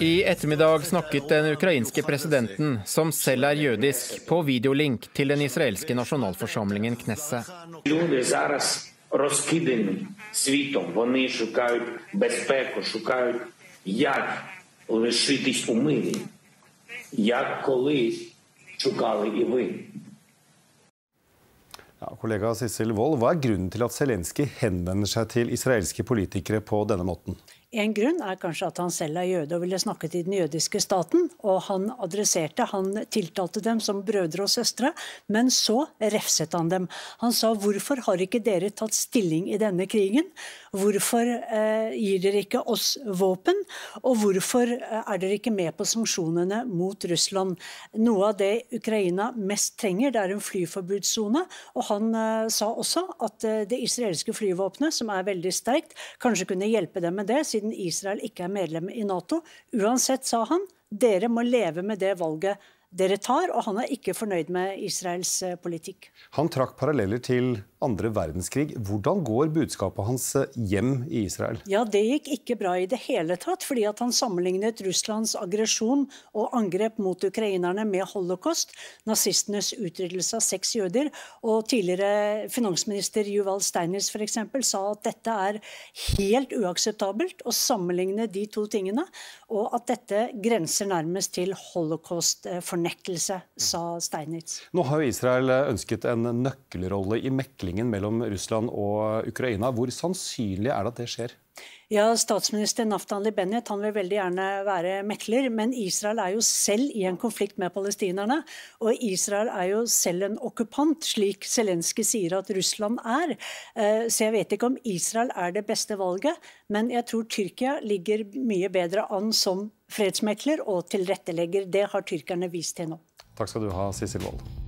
I ettermiddag snakket den ukrainske presidenten, som selv er jødisk, på videolink til den israelske nasjonalforsamlingen Knesse. Ja, kollega Sissel Wold, hva er grunnen til at Zelenskyj henvender seg til israelske politikere på denne måten? En grunn er kanskje at han selv er jøde og ville snakke til den jødiske staten. Og han adresserte, han tiltalte dem som brødre og søstre, men så refset han dem. Han sa hvorfor har ikke dere tatt stilling i denne krigen? Hvorfor eh, gir dere ikke oss våpen? Og hvorfor eh, er dere ikke med på sanksjonene mot Russland? Noe av det Ukraina mest trenger, det er en flyforbudssone. Og han eh, sa også at eh, det israelske flyvåpenet, som er veldig sterkt, kanskje kunne hjelpe dem med det. siden siden Israel ikke er medlem i Nato. Uansett, sa han, dere må leve med det valget dere tar, og han er ikke fornøyd med Israels eh, politikk. Han trakk paralleller til andre verdenskrig. Hvordan går budskapet hans eh, hjem i Israel? Ja, Det gikk ikke bra i det hele tatt, fordi at han sammenlignet Russlands aggresjon og angrep mot ukrainerne med holocaust, nazistenes utryddelse av seks jøder. Og tidligere finansminister Juval Steinitz f.eks. sa at dette er helt uakseptabelt å sammenligne de to tingene, og at dette grenser nærmest til holocaust-fornærmelse. Eh, fornektelse, sa Steinitz. Nå har jo Israel eh, ønsket en nøkkelrolle i meklingen mellom Russland og Ukraina. Hvor sannsynlig er det at det skjer? Ja, Statsminister Naftali Bennett han vil veldig gjerne være mekler, men Israel er jo selv i en konflikt med palestinerne. Og Israel er jo selv en okkupant, slik Zelenskyj sier at Russland er. Eh, så jeg vet ikke om Israel er det beste valget, men jeg tror Tyrkia ligger mye bedre an som fredsmekler og tilrettelegger. Det har tyrkerne vist til nå. Takk skal du ha, Sissel Wold.